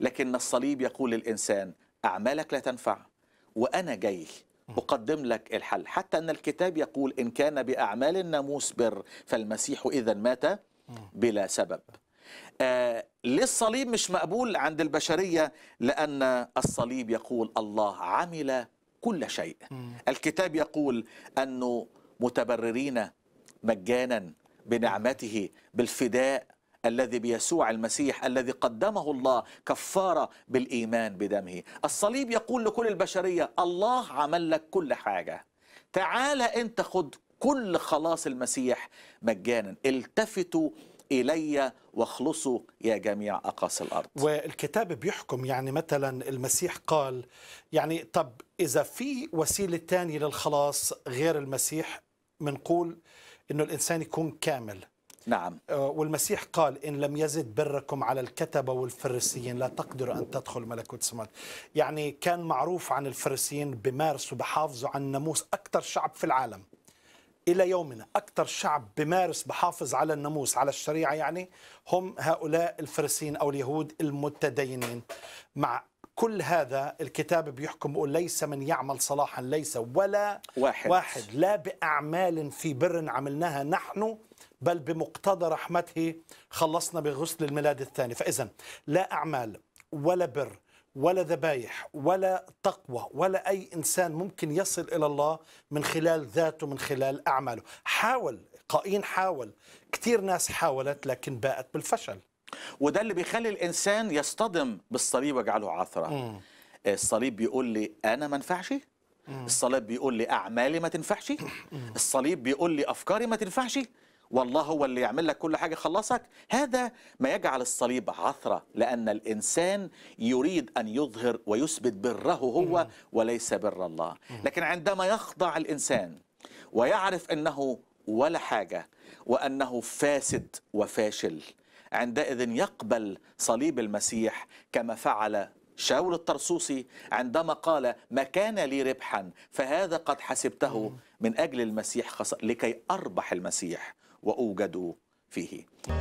لكن الصليب يقول للإنسان أعمالك لا تنفع وأنا جاي أقدم لك الحل حتى أن الكتاب يقول إن كان بأعمال الناموس بر فالمسيح إذا مات بلا سبب آه ليه الصليب مش مقبول عند البشرية لأن الصليب يقول الله عمل كل شيء الكتاب يقول أنه متبررين مجانا بنعمته بالفداء الذي بيسوع المسيح الذي قدمه الله كفارة بالإيمان بدمه الصليب يقول لكل البشرية الله عمل لك كل حاجة تعال أنت خد كل خلاص المسيح مجانا التفتوا إلي واخلصوا يا جميع أقاصي الأرض والكتاب بيحكم يعني مثلا المسيح قال يعني طب إذا في وسيلة تانية للخلاص غير المسيح منقول أنه الإنسان يكون كامل نعم آه، والمسيح قال إن لم يزد بركم على الكتبة والفرسيين لا تقدروا أن تدخل ملكوت السماوات يعني كان معروف عن الفرسيين بمارسوا بحافظوا عن الناموس أكثر شعب في العالم إلى يومنا أكثر شعب بمارس بحافظ على الناموس على الشريعة يعني هم هؤلاء الفرسيين أو اليهود المتدينين مع كل هذا الكتاب بيحكم بيقول ليس من يعمل صلاحا ليس ولا واحد, واحد لا بأعمال في بر عملناها نحن بل بمقتضى رحمته خلصنا بغسل الميلاد الثاني فإذا لا أعمال ولا بر ولا ذبايح ولا تقوى ولا أي إنسان ممكن يصل إلى الله من خلال ذاته من خلال أعماله حاول قائين حاول كثير ناس حاولت لكن باءت بالفشل وده اللي بيخلي الانسان يصطدم بالصليب ويجعله عثره الصليب بيقول لي انا ما انفعش الصليب بيقول لي اعمالي ما تنفعش الصليب بيقول لي افكاري ما تنفعش والله هو اللي يعمل لك كل حاجه يخلصك هذا ما يجعل الصليب عثره لان الانسان يريد ان يظهر ويثبت بره هو وليس بر الله لكن عندما يخضع الانسان ويعرف انه ولا حاجه وانه فاسد وفاشل عندئذ يقبل صليب المسيح كما فعل شاول الطرسوسي عندما قال ما كان لي ربحا فهذا قد حسبته من أجل المسيح لكي أربح المسيح وأوجد فيه